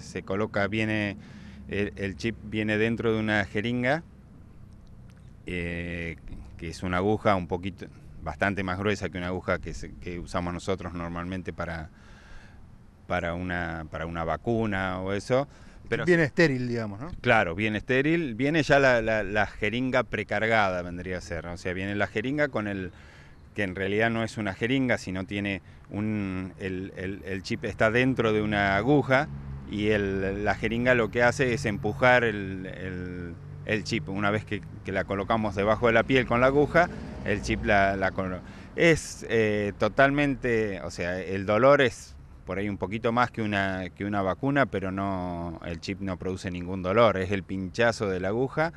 se, coloca, viene, el, chip viene dentro de una jeringa, eh, que es una aguja un poquito, bastante más gruesa que una aguja que, usamos nosotros normalmente para, para, una, para una vacuna o eso. Pero, bien estéril, digamos, ¿no? Claro, viene estéril. Viene ya la, la, jeringa precargada, vendría a ser. O sea, viene la jeringa con el que en realidad no es una jeringa, sino tiene un... el, el chip está dentro de una aguja y la jeringa lo que hace es empujar el, chip. Una vez que, la colocamos debajo de la piel con la aguja, el chip la... la es eh, totalmente, o sea, el dolor es por ahí un poquito más que una, que una vacuna, pero no, el chip no produce ningún dolor, es el pinchazo de la aguja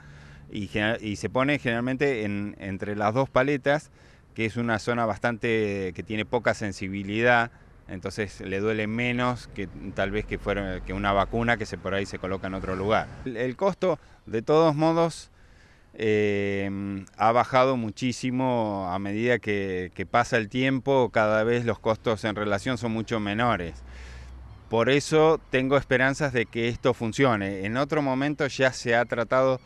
y, y se pone generalmente entre las dos paletas, que es una zona bastante que tiene poca sensibilidad entonces le duele menos que tal vez que fuera que una vacuna que se por ahí se coloca en otro lugar. El costo, de todos modos, eh, ha bajado muchísimo a medida que, pasa el tiempo, cada vez los costos en relación son mucho menores. Por eso tengo esperanzas de que esto funcione. En otro momento ya se ha tratado,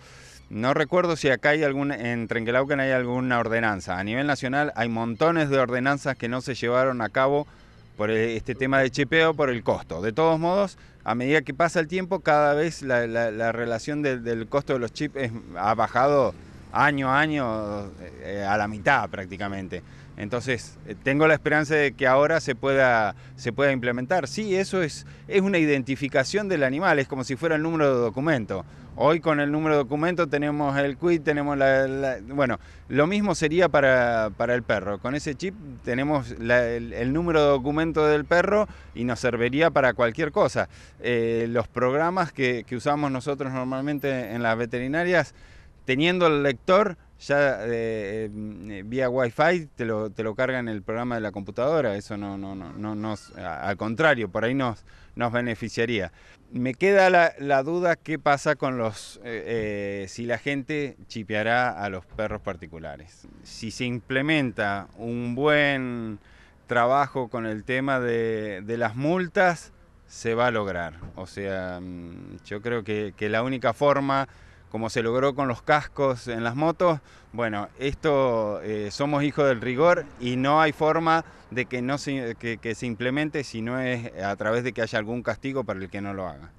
no recuerdo si acá hay alguna en Trenquelauquen hay alguna ordenanza. A nivel nacional hay montones de ordenanzas que no se llevaron a cabo por e, este tema de chipeo, por el costo. De todos modos, a medida que pasa el tiempo, cada vez la, relación del costo de los chips ha bajado año a año eh, eh, a la mitad prácticamente. Entonces, eh, tengo la esperanza de que ahora se pueda, se pueda implementar. Sí, eso es, es una identificación del animal, es como si fuera el número de documento. Hoy con el número de documento tenemos el quit, tenemos la... bueno, lo mismo sería para, para, el perro. Con ese chip tenemos el, número de documento del perro y nos serviría para cualquier cosa. los programas que usamos nosotros normalmente en las veterinarias teniendo el lector, ya eh, eh, mm, vía wifi te lo, te carga en el programa de la computadora. Eso no, no, no, no nos, al contrario, por ahí nos, nos beneficiaría. Me queda la, duda qué pasa con los, eh, si la gente chipeará a los perros particulares. Si se implementa un buen trabajo con el tema de, las multas, se va a lograr. O sea, mm, yo creo que, que la única forma como se logró con los cascos en las motos, bueno, esto eh, somos hijos del rigor y no hay forma de que, no que se implemente si no es a través de que haya algún castigo para el que no lo haga.